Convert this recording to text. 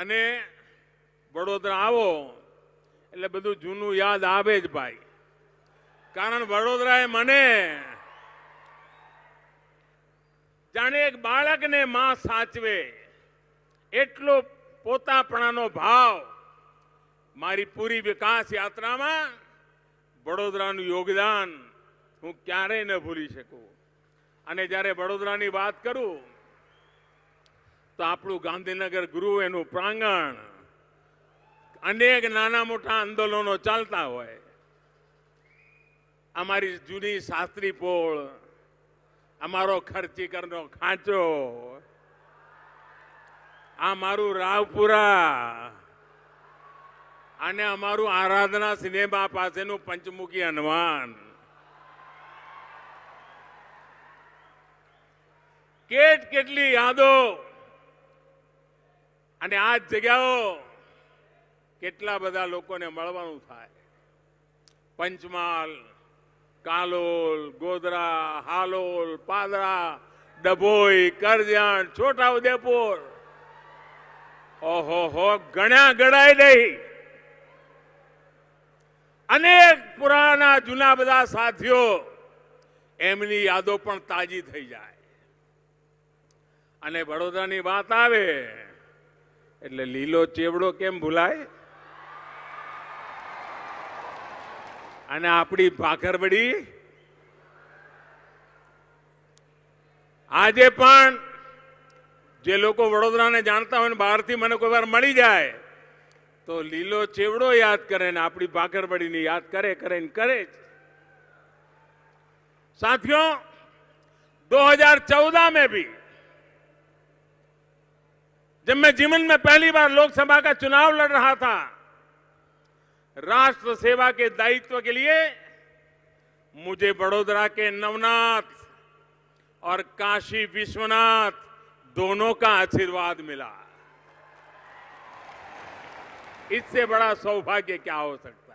અને વડોદરા આવો એટલે બધું જૂનું યાદ આવે જ ભાઈ કારણ વડોદરાએ મને જાણે એક બાળકને માં સાચવે એટલો પોતાપણાનો ભાવ મારી પૂરી વિકાસ યાત્રામાં વડોદરાનું યોગદાન હું ક્યારેય ન ભૂલી શકું અને જ્યારે વડોદરાની વાત કરું તો આપણું ગાંધીનગર ગૃહ એનું પ્રાંગણ અનેક નાના મોટા આંદોલનો ચાલતા હોય અમારી જૂની શાસ્ત્રી પોળ અમારો ખર્ચી કરનો ખાંચો આ મારું રાવપુરા અને અમારું આરાધના સિનેમા પાસેનું પંચમુખી અનવાન કેટ કેટલી યાદો અને આ જગ્યાઓ કેટલા બધા લોકોને મળવાનું થાય પંચમહાલ કાલોલ ગોધરા હાલોલ પાદરા ડભોઈ કરજણ છોટાઉદેપુર ઓહો હો ગણ્યા ગણાય નહીં અનેક પુરાના જૂના બધા સાથીઓ એમની યાદો પણ તાજી થઈ જાય અને વડોદરાની વાત આવે એટલે લીલો ચેવડો કેમ ભૂલાય અને આપણી ભાખરવડી આજે પણ જે લોકો વડોદરાને જાણતા હોય ને બહારથી મને કોઈ વાર મળી જાય તો લીલો ચેવડો યાદ કરે ને આપણી ભાખરવડીને યાદ કરે કરે ને કરે જ સાથીઓ 2014 में ભી जब मैं जीवन में पहली बार लोकसभा का चुनाव लड़ रहा था राष्ट्र सेवा के दायित्व के लिए मुझे वडोदरा के नवनाथ और काशी विश्वनाथ दोनों का आशीर्वाद मिला इससे बड़ा सौभाग्य क्या हो सकता